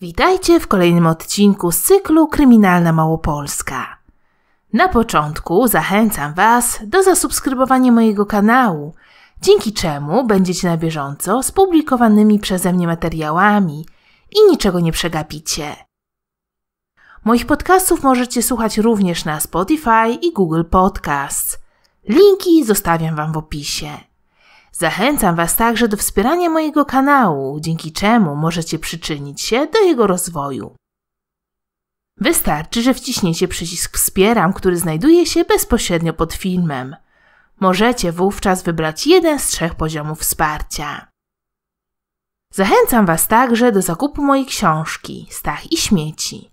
Witajcie w kolejnym odcinku z cyklu Kryminalna Małopolska. Na początku zachęcam Was do zasubskrybowania mojego kanału, dzięki czemu będziecie na bieżąco z publikowanymi przeze mnie materiałami i niczego nie przegapicie. Moich podcastów możecie słuchać również na Spotify i Google Podcasts. Linki zostawiam Wam w opisie. Zachęcam Was także do wspierania mojego kanału, dzięki czemu możecie przyczynić się do jego rozwoju. Wystarczy, że wciśniecie przycisk Wspieram, który znajduje się bezpośrednio pod filmem. Możecie wówczas wybrać jeden z trzech poziomów wsparcia. Zachęcam Was także do zakupu mojej książki Stach i śmieci.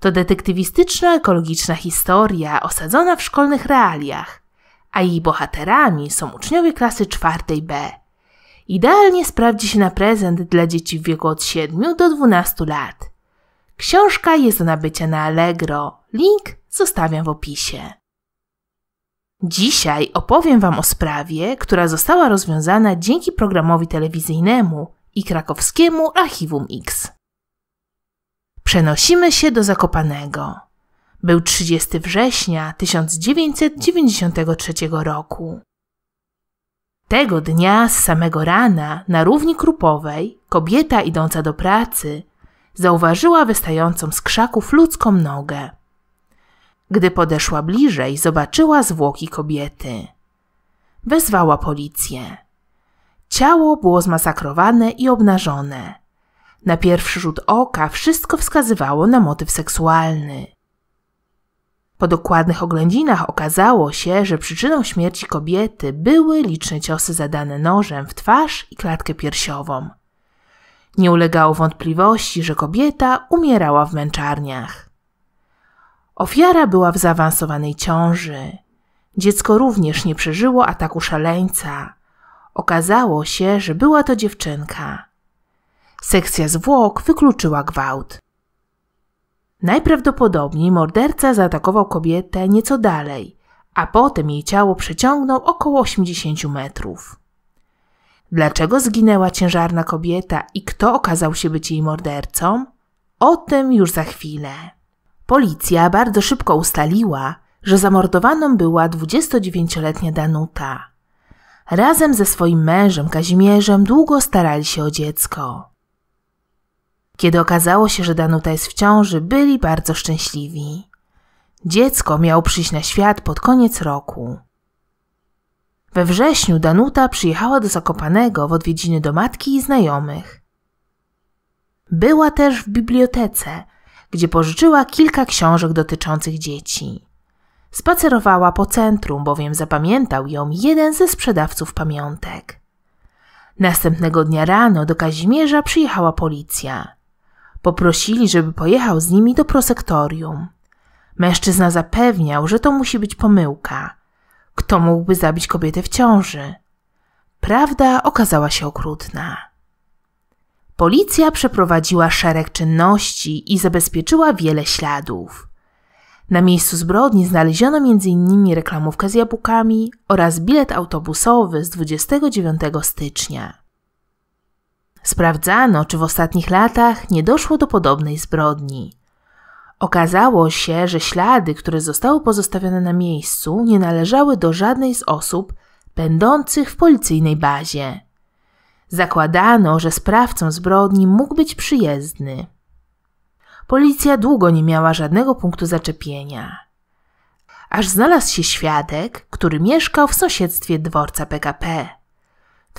To detektywistyczno-ekologiczna historia osadzona w szkolnych realiach, a jej bohaterami są uczniowie klasy czwartej B. Idealnie sprawdzi się na prezent dla dzieci w wieku od 7 do 12 lat. Książka jest do nabycia na Allegro. Link zostawiam w opisie. Dzisiaj opowiem Wam o sprawie, która została rozwiązana dzięki programowi telewizyjnemu i krakowskiemu Archiwum X. Przenosimy się do Zakopanego. Był 30 września 1993 roku. Tego dnia z samego rana na równi krupowej kobieta idąca do pracy zauważyła wystającą z krzaków ludzką nogę. Gdy podeszła bliżej, zobaczyła zwłoki kobiety. Wezwała policję. Ciało było zmasakrowane i obnażone. Na pierwszy rzut oka wszystko wskazywało na motyw seksualny. Po dokładnych oględzinach okazało się, że przyczyną śmierci kobiety były liczne ciosy zadane nożem w twarz i klatkę piersiową. Nie ulegało wątpliwości, że kobieta umierała w męczarniach. Ofiara była w zaawansowanej ciąży. Dziecko również nie przeżyło ataku szaleńca. Okazało się, że była to dziewczynka. Sekcja zwłok wykluczyła gwałt. Najprawdopodobniej morderca zaatakował kobietę nieco dalej, a potem jej ciało przeciągnął około 80 metrów. Dlaczego zginęła ciężarna kobieta i kto okazał się być jej mordercą? O tym już za chwilę. Policja bardzo szybko ustaliła, że zamordowaną była 29-letnia Danuta. Razem ze swoim mężem Kazimierzem długo starali się o dziecko. Kiedy okazało się, że Danuta jest w ciąży, byli bardzo szczęśliwi. Dziecko miało przyjść na świat pod koniec roku. We wrześniu Danuta przyjechała do Zakopanego w odwiedziny do matki i znajomych. Była też w bibliotece, gdzie pożyczyła kilka książek dotyczących dzieci. Spacerowała po centrum, bowiem zapamiętał ją jeden ze sprzedawców pamiątek. Następnego dnia rano do Kazimierza przyjechała policja. Poprosili, żeby pojechał z nimi do prosektorium. Mężczyzna zapewniał, że to musi być pomyłka. Kto mógłby zabić kobietę w ciąży? Prawda okazała się okrutna. Policja przeprowadziła szereg czynności i zabezpieczyła wiele śladów. Na miejscu zbrodni znaleziono m.in. reklamówkę z jabłkami oraz bilet autobusowy z 29 stycznia. Sprawdzano, czy w ostatnich latach nie doszło do podobnej zbrodni. Okazało się, że ślady, które zostały pozostawione na miejscu, nie należały do żadnej z osób będących w policyjnej bazie. Zakładano, że sprawcą zbrodni mógł być przyjezdny. Policja długo nie miała żadnego punktu zaczepienia. Aż znalazł się świadek, który mieszkał w sąsiedztwie dworca PKP.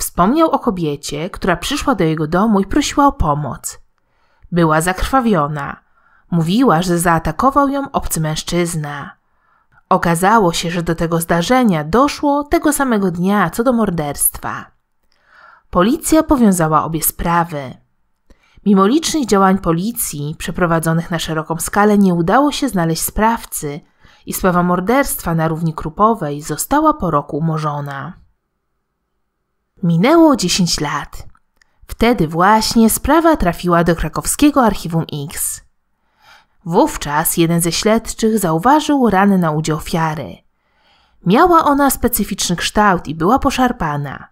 Wspomniał o kobiecie, która przyszła do jego domu i prosiła o pomoc. Była zakrwawiona. Mówiła, że zaatakował ją obcy mężczyzna. Okazało się, że do tego zdarzenia doszło tego samego dnia co do morderstwa. Policja powiązała obie sprawy. Mimo licznych działań policji przeprowadzonych na szeroką skalę nie udało się znaleźć sprawcy i sprawa morderstwa na równi krupowej została po roku umorzona. Minęło 10 lat. Wtedy właśnie sprawa trafiła do krakowskiego archiwum X. Wówczas jeden ze śledczych zauważył rany na udzie ofiary. Miała ona specyficzny kształt i była poszarpana.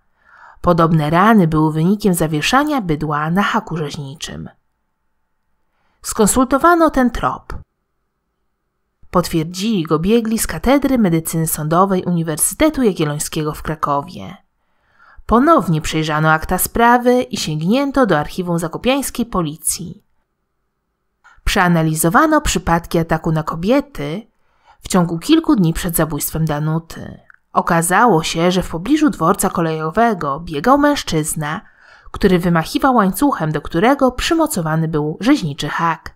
Podobne rany były wynikiem zawieszania bydła na haku rzeźniczym. Skonsultowano ten trop. Potwierdzili go biegli z Katedry Medycyny Sądowej Uniwersytetu Jagiellońskiego w Krakowie. Ponownie przejrzano akta sprawy i sięgnięto do archiwum zakopiańskiej policji. Przeanalizowano przypadki ataku na kobiety w ciągu kilku dni przed zabójstwem Danuty. Okazało się, że w pobliżu dworca kolejowego biegał mężczyzna, który wymachiwał łańcuchem, do którego przymocowany był rzeźniczy hak.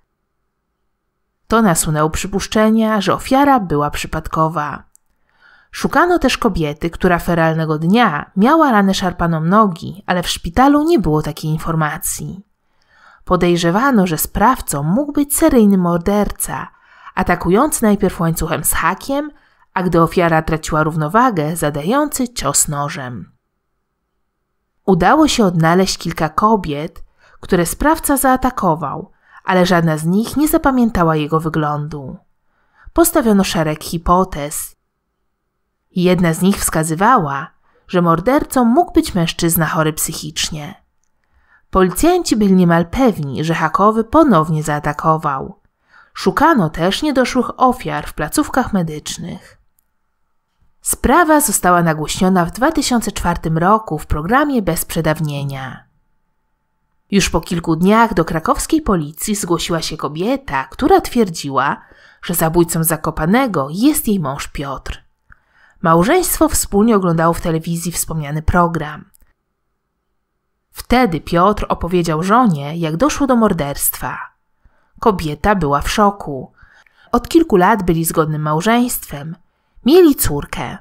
To nasunęło przypuszczenia, że ofiara była przypadkowa. Szukano też kobiety, która feralnego dnia miała ranę szarpaną nogi, ale w szpitalu nie było takiej informacji. Podejrzewano, że sprawcą mógł być seryjny morderca, atakujący najpierw łańcuchem z hakiem, a gdy ofiara traciła równowagę, zadający cios nożem. Udało się odnaleźć kilka kobiet, które sprawca zaatakował, ale żadna z nich nie zapamiętała jego wyglądu. Postawiono szereg hipotez Jedna z nich wskazywała, że mordercą mógł być mężczyzna chory psychicznie. Policjanci byli niemal pewni, że Hakowy ponownie zaatakował. Szukano też niedoszłych ofiar w placówkach medycznych. Sprawa została nagłośniona w 2004 roku w programie Bez Przedawnienia. Już po kilku dniach do krakowskiej policji zgłosiła się kobieta, która twierdziła, że zabójcą zakopanego jest jej mąż Piotr. Małżeństwo wspólnie oglądało w telewizji wspomniany program. Wtedy Piotr opowiedział żonie, jak doszło do morderstwa. Kobieta była w szoku. Od kilku lat byli zgodnym małżeństwem. Mieli córkę.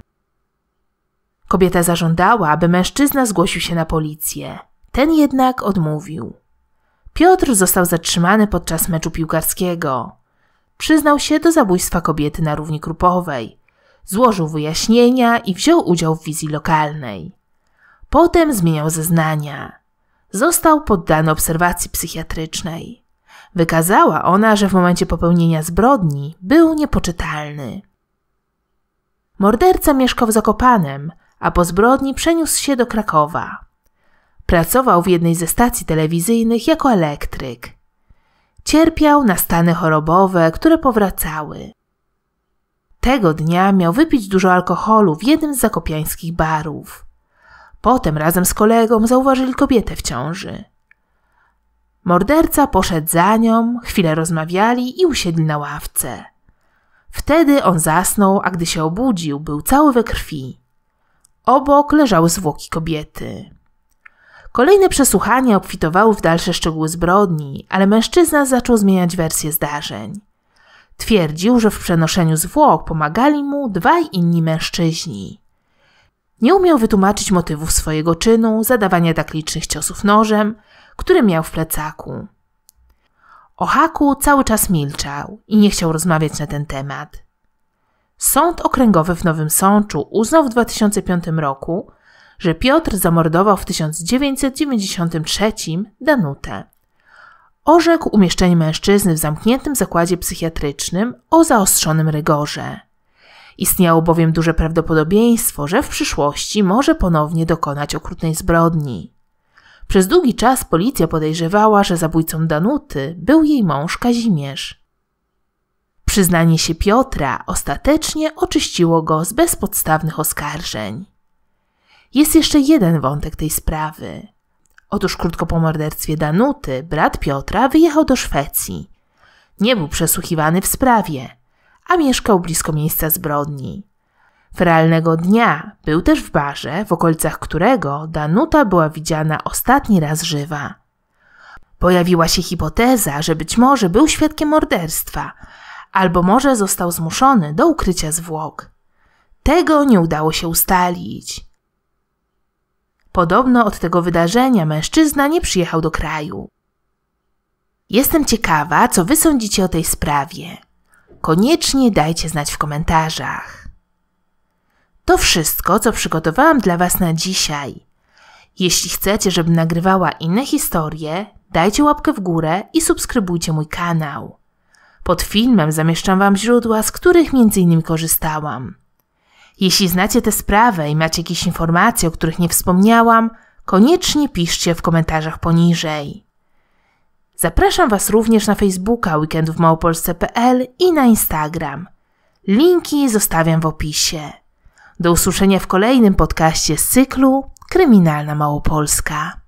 Kobieta zażądała, aby mężczyzna zgłosił się na policję. Ten jednak odmówił. Piotr został zatrzymany podczas meczu piłkarskiego. Przyznał się do zabójstwa kobiety na równi grupowej złożył wyjaśnienia i wziął udział w wizji lokalnej. Potem zmieniał zeznania. Został poddany obserwacji psychiatrycznej. Wykazała ona, że w momencie popełnienia zbrodni był niepoczytalny. Morderca mieszkał w Zakopanem, a po zbrodni przeniósł się do Krakowa. Pracował w jednej ze stacji telewizyjnych jako elektryk. Cierpiał na stany chorobowe, które powracały. Tego dnia miał wypić dużo alkoholu w jednym z zakopiańskich barów. Potem razem z kolegą zauważyli kobietę w ciąży. Morderca poszedł za nią, chwilę rozmawiali i usiedli na ławce. Wtedy on zasnął, a gdy się obudził, był cały we krwi. Obok leżały zwłoki kobiety. Kolejne przesłuchania obfitowały w dalsze szczegóły zbrodni, ale mężczyzna zaczął zmieniać wersję zdarzeń. Twierdził, że w przenoszeniu zwłok pomagali mu dwaj inni mężczyźni. Nie umiał wytłumaczyć motywów swojego czynu, zadawania tak licznych ciosów nożem, który miał w plecaku. Ohaku cały czas milczał i nie chciał rozmawiać na ten temat. Sąd okręgowy w Nowym Sączu uznał w 2005 roku, że Piotr zamordował w 1993 Danutę orzekł umieszczenie mężczyzny w zamkniętym zakładzie psychiatrycznym o zaostrzonym rygorze. Istniało bowiem duże prawdopodobieństwo, że w przyszłości może ponownie dokonać okrutnej zbrodni. Przez długi czas policja podejrzewała, że zabójcą Danuty był jej mąż Kazimierz. Przyznanie się Piotra ostatecznie oczyściło go z bezpodstawnych oskarżeń. Jest jeszcze jeden wątek tej sprawy. Otóż krótko po morderstwie Danuty, brat Piotra wyjechał do Szwecji. Nie był przesłuchiwany w sprawie, a mieszkał blisko miejsca zbrodni. Feralnego dnia był też w barze, w okolicach którego Danuta była widziana ostatni raz żywa. Pojawiła się hipoteza, że być może był świadkiem morderstwa, albo może został zmuszony do ukrycia zwłok. Tego nie udało się ustalić. Podobno od tego wydarzenia mężczyzna nie przyjechał do kraju. Jestem ciekawa, co wy sądzicie o tej sprawie. Koniecznie dajcie znać w komentarzach. To wszystko, co przygotowałam dla Was na dzisiaj. Jeśli chcecie, żebym nagrywała inne historie, dajcie łapkę w górę i subskrybujcie mój kanał. Pod filmem zamieszczam Wam źródła, z których m.in. korzystałam. Jeśli znacie tę sprawę i macie jakieś informacje, o których nie wspomniałam, koniecznie piszcie w komentarzach poniżej. Zapraszam Was również na Facebooka weekendwmałopolsce.pl i na Instagram. Linki zostawiam w opisie. Do usłyszenia w kolejnym podcaście z cyklu Kryminalna Małopolska.